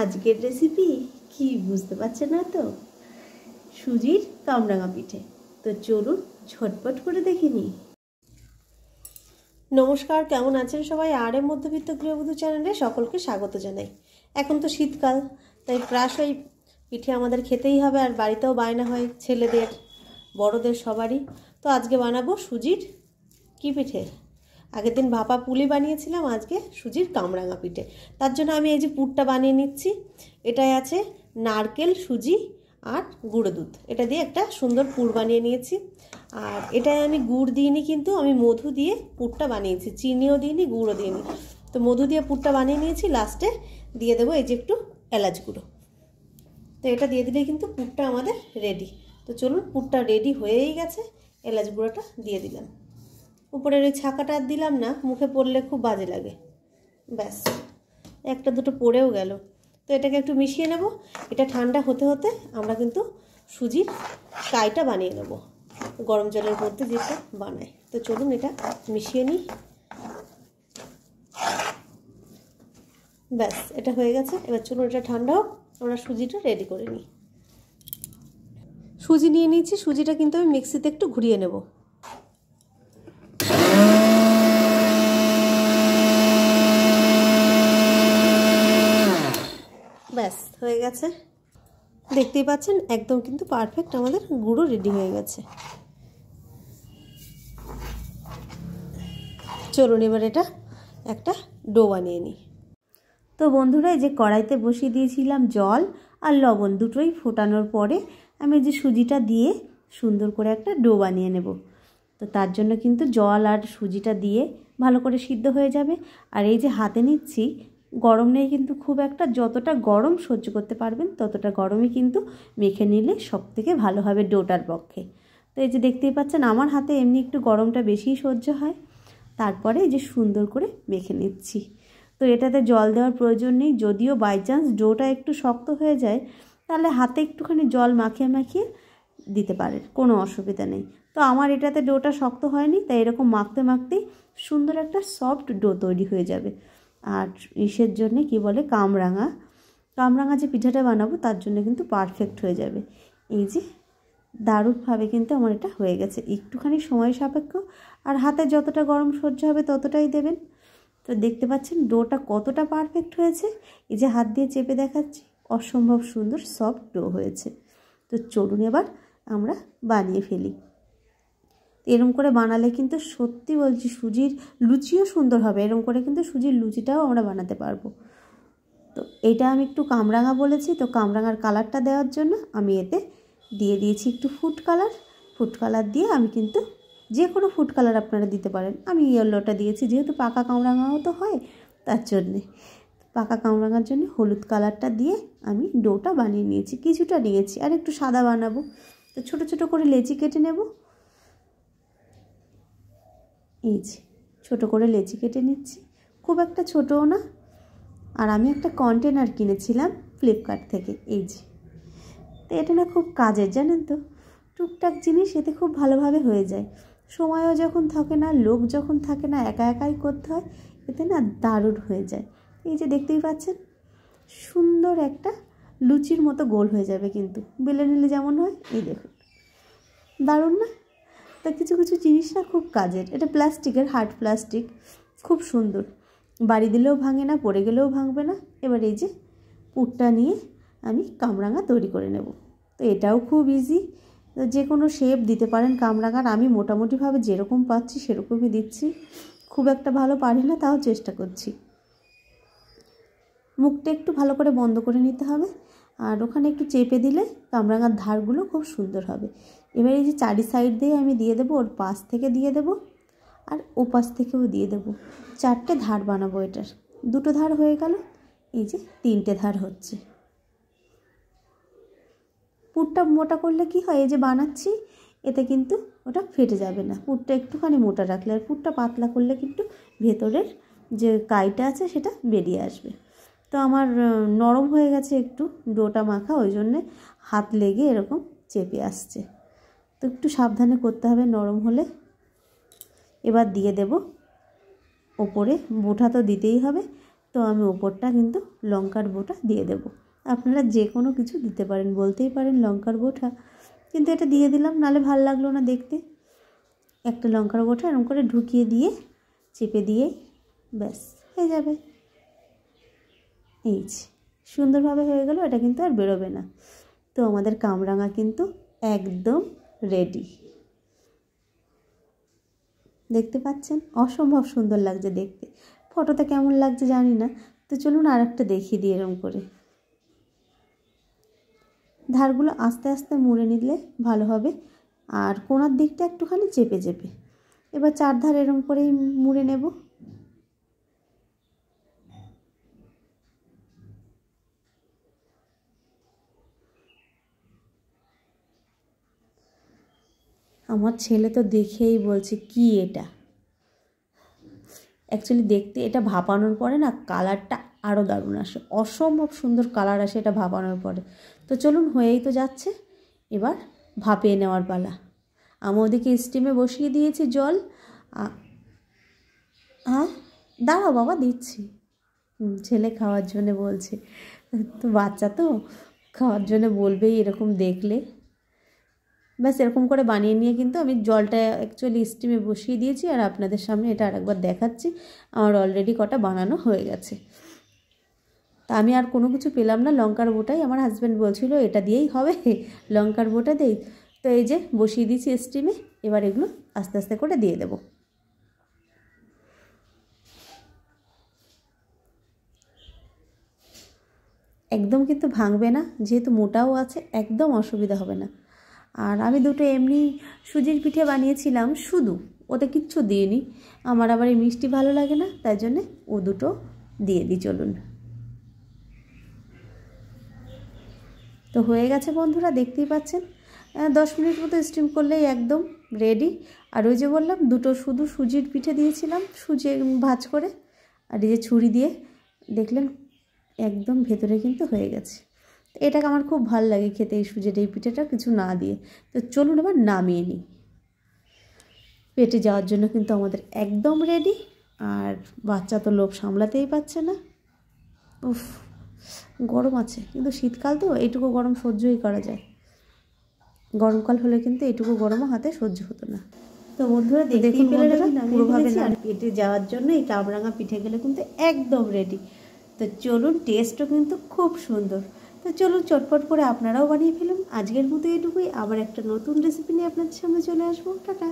আজকের রেসিপি কি বুঝতে পারছেন না তো সুজির কামরাঙা পিঠে তো চলুন ঝটপট করে দেখে নিই নমস্কার কেমন আছেন সবাই আর এম মধ্যবিত্ত গৃহবধূ চ্যানেলে সকলকে স্বাগত জানাই এখন তো শীতকাল তাই প্রায়শই পিঠে আমাদের খেতেই হবে আর বাড়িতেও বায়না হয় ছেলেদের বড়দের সবারই তো আজকে বানাবো সুজির কি পিঠে আগের দিন ভাপা পুলি বানিয়েছিলাম আজকে সুজির কামরাঙা পিঠে তার জন্য আমি এই যে পুরটা বানিয়ে নিচ্ছি এটাই আছে নারকেল সুজি আর গুঁড়ো দুধ এটা দিয়ে একটা সুন্দর পুর বানিয়ে নিয়েছি আর এটায় আমি গুড় দিইনি কিন্তু আমি মধু দিয়ে পুরটা বানিয়েছি চিনিও দিইনি গুঁড়ো দিইনি তো মধু দিয়ে পুরটা বানিয়ে নিয়েছি লাস্টে দিয়ে দেবো এই যে একটু এলাচ গুঁড়ো তো এটা দিয়ে দিলে কিন্তু পুরটা আমাদের রেডি তো চলুন পুরটা রেডি হয়েই গেছে এলাচ গুঁড়োটা দিয়ে দিলাম উপরের ওই ছাকাটা আর দিলাম না মুখে পড়লে খুব বাজে লাগে ব্যাস একটা দুটো পড়েও গেল তো এটাকে একটু মিশিয়ে নেব এটা ঠান্ডা হতে হতে আমরা কিন্তু সুজির কাইটা বানিয়ে নেব গরম জলের মধ্যে যেটা বানায় তো চলুন এটা মিশিয়ে নিই ব্যাস এটা হয়ে গেছে এবার চলুন এটা ঠান্ডা হোক আমরা সুজিটা রেডি করে নিই সুজি নিয়ে নিয়েছি সুজিটা কিন্তু আমি মিক্সিতে একটু ঘুরিয়ে নেবো গেছে দেখতেই পাচ্ছেন একদম কিন্তু পারফেক্ট আমাদের গুঁড়ো রেডি হয়ে গেছে চলুন এবার এটা একটা ডো বানিয়ে নিই তো বন্ধুরা এই যে কড়াইতে বসিয়ে দিয়েছিলাম জল আর লবণ দুটোই ফোটানোর পরে আমি যে সুজিটা দিয়ে সুন্দর করে একটা ডো বানিয়ে নেব তো তার জন্য কিন্তু জল আর সুজিটা দিয়ে ভালো করে সিদ্ধ হয়ে যাবে আর এই যে হাতে নিচ্ছি গরম নেই কিন্তু খুব একটা যতটা গরম সহ্য করতে পারবেন ততটা গরমই কিন্তু মেখে নিলে সব থেকে ভালো হবে ডোটার পক্ষে তো এই যে দেখতেই পাচ্ছেন আমার হাতে এমনি একটু গরমটা বেশিই সহ্য হয় তারপরে এই যে সুন্দর করে মেখে নিচ্ছি তো এটাতে জল দেওয়ার প্রয়োজন নেই যদিও বাই চান্স ডোটা একটু শক্ত হয়ে যায় তাহলে হাতে একটুখানি জল মাখিয়ে মাখিয়ে দিতে পারে কোনো অসুবিধা নেই তো আমার এটাতে ডোটা শক্ত হয়নি তাই এরকম মাখতে মাখতেই সুন্দর একটা সফট ডো তৈরি হয়ে যাবে আর ইসের জন্য কি বলে কামরাঙা কামরাঙা যে পিঠাটা বানাবো তার জন্য কিন্তু পারফেক্ট হয়ে যাবে এই যে দারুণভাবে কিন্তু আমার এটা হয়ে গেছে একটুখানি সময় সাপেক্ষ আর হাতে যতটা গরম সহ্য হবে ততটাই দেবেন তো দেখতে পাচ্ছেন ডোটা কতটা পারফেক্ট হয়েছে এই যে হাত দিয়ে চেপে দেখাচ্ছি অসম্ভব সুন্দর সফট ডো হয়েছে তো চলুন এবার আমরা বানিয়ে ফেলি এরম করে বানালে কিন্তু সত্যি বলছি সুজির লুচিও সুন্দর হবে এরম করে কিন্তু সুজির লুচিটাও আমরা বানাতে পারবো তো এটা আমি একটু কামরাঙা বলেছি তো কামরাঙার কালারটা দেওয়ার জন্য আমি এতে দিয়ে দিয়েছি একটু ফুড কালার ফুড কালার দিয়ে আমি কিন্তু যে কোনো ফুড কালার আপনারা দিতে পারেন আমি ইয়েলোটা দিয়েছি যেহেতু পাকা কামরাঙাও তো হয় তার জন্যে পাকা কামরাঙার জন্য হলুদ কালারটা দিয়ে আমি ডোটা বানিয়ে নিয়েছি কিছুটা নিয়েছি আর একটু সাদা বানাবো তো ছোটো ছোটো করে লেচি কেটে নেবো এই যে ছোটো করে লেচি কেটে নিচ্ছি খুব একটা ছোটোও না আর আমি একটা কন্টেনার কিনেছিলাম ফ্লিপকার্ট থেকে এই যে তো এটা না খুব কাজের জানেন তো টুকটাক জিনিস এতে খুব ভালোভাবে হয়ে যায় সময়ও যখন থাকে না লোক যখন থাকে না একা একাই করতে হয় এতে না দারুণ হয়ে যায় এই যে দেখতেই পাচ্ছেন সুন্দর একটা লুচির মতো গোল হয়ে যাবে কিন্তু বেলে নিলে যেমন হয় এই দেখুন দারুণ না তা কিছু কিছু জিনিস না খুব কাজের এটা প্লাস্টিকের হার্ড প্লাস্টিক খুব সুন্দর বাড়ি দিলেও ভাঙে না পড়ে গেলেও ভাঙবে না এবার এই যে উটটা নিয়ে আমি কামরাঙা তৈরি করে নেব তো এটাও খুব ইজি যে কোনো শেপ দিতে পারেন কামরাঙার আমি মোটামুটিভাবে যেরকম পাচ্ছি সেরকমই দিচ্ছি খুব একটা ভালো পারি না তাও চেষ্টা করছি মুখটা একটু ভালো করে বন্ধ করে নিতে হবে আর ওখানে একটু চেপে দিলে কামরাঙার ধারগুলো খুব সুন্দর হবে এবার এই যে চারি সাইড দিয়ে আমি দিয়ে দেবো ওর পাশ থেকে দিয়ে দেবো আর ওপাশ থেকেও দিয়ে দেবো চারটে ধার বানাবো এটার দুটো ধার হয়ে গেল এই যে তিনটে ধার হচ্ছে পুরটা মোটা করলে কি হয় এই যে বানাচ্ছি এতে কিন্তু ওটা ফেটে যাবে না পুরটা একটুখানি মোটা রাখলে আর পুরটা পাতলা করলে কিন্তু ভেতরের যে কাইটা আছে সেটা বেরিয়ে আসবে তো আমার নরম হয়ে গেছে একটু ডোটা মাখা ওই জন্যে হাত লেগে এরকম চেপে আসছে তো একটু সাবধানে করতে হবে নরম হলে এবার দিয়ে দেব ওপরে বোটা তো দিতেই হবে তো আমি ওপরটা কিন্তু লঙ্কার বোটা দিয়ে দেব আপনারা যে কোনো কিছু দিতে পারেন বলতেই পারেন লঙ্কার বোটা কিন্তু এটা দিয়ে দিলাম নালে ভাল লাগলো না দেখতে একটা লঙ্কার বোটা এরকম করে ঢুকিয়ে দিয়ে চেপে দিয়ে ব্যাস হয়ে যাবে এই যে সুন্দরভাবে হয়ে গেল এটা কিন্তু আর বেরোবে না তো আমাদের কামরাঙা কিন্তু একদম রেডি দেখতে পাচ্ছেন অসম্ভব সুন্দর লাগছে দেখতে ফটোটা কেমন লাগছে জানি না তো চলুন আর একটা দেখিয়ে দিই এরম করে ধারগুলো আস্তে আস্তে মুড়ে নিলে ভালো হবে আর কোনার দিকটা একটুখানি চেপে চেপে এবার চার ধার এরম করেই মুড়ে নেব আমার ছেলে তো দেখেই বলছে কি এটা অ্যাকচুয়ালি দেখতে এটা ভাপানোর পরে না কালারটা আরও দারুণ আসে অসম্ভব সুন্দর কালার আসে এটা ভাপানোর পরে তো চলুন হয়েই তো যাচ্ছে এবার ভাপিয়ে নেওয়ার পালা আমি ওদিকে স্টিমে বসিয়ে দিয়েছি জল হ্যাঁ দাঁড়াও বাবা দিচ্ছি ছেলে খাওয়ার জন্যে বলছে তো বাচ্চা তো খাওয়ার জন্য বলবেই এরকম দেখলে ব্যাস এরকম করে বানিয়ে নিয়ে কিন্তু আমি জলটা অ্যাকচুয়ালি স্টিমে বসিয়ে দিয়েছি আর আপনাদের সামনে এটা আরেকবার দেখাচ্ছি আমার অলরেডি কটা বানানো হয়ে গেছে তা আমি আর কোনো কিছু পেলাম না লঙ্কার বোটাই আমার হাজব্যান্ড বলছিল এটা দিয়েই হবে লঙ্কার বোটা দেই তো এই যে বসিয়ে দিয়েছি স্টিমে এবার এগুলো আস্তে আস্তে করে দিয়ে দেবো একদম কিন্তু ভাঙবে না যেহেতু মোটাও আছে একদম অসুবিধা হবে না আর আমি দুটো এমনি সুজির পিঠে বানিয়েছিলাম শুধু ওতে কিচ্ছু দিইনি আমার আবার এই মিষ্টি ভালো লাগে না তাই জন্যে ও দুটো দিয়ে দিই চলুন তো হয়ে গেছে বন্ধুরা দেখতেই পাচ্ছেন দশ মিনিট মতো স্টিম করলেই একদম রেডি আর ওই যে বললাম দুটো শুধু সুজির পিঠে দিয়েছিলাম সুজি ভাজ করে আর এই যে ছুরি দিয়ে দেখলেন একদম ভেতরে কিন্তু হয়ে গেছে এটাকে আমার খুব ভাল লাগে খেতে এই সুজির এই পিঠেটা কিছু না দিয়ে তো চলুন আবার নামিয়ে নিই পেটে যাওয়ার জন্য কিন্তু আমাদের একদম রেডি আর বাচ্চা তো লোভ সামলাতেই পারছে না উফ গরম আছে কিন্তু শীতকাল তো এইটুকু গরম সহ্যই করা যায় গরমকাল হলে কিন্তু এইটুকু গরমও হাতে সহ্য হতো না তো বন্ধুরা দেখুন পুরোভাবে আর পেটে যাওয়ার জন্য এই কামরাঙা পিঠে গেলে কিন্তু একদম রেডি তো চলুন টেস্টও কিন্তু খুব সুন্দর তো চলুন চটপট করে আপনারাও বানিয়ে ফেলুন আজকের মতো এটুকুই আবার একটা নতুন রেসিপি নিয়ে আপনাদের সামনে চলে আসবো টাটা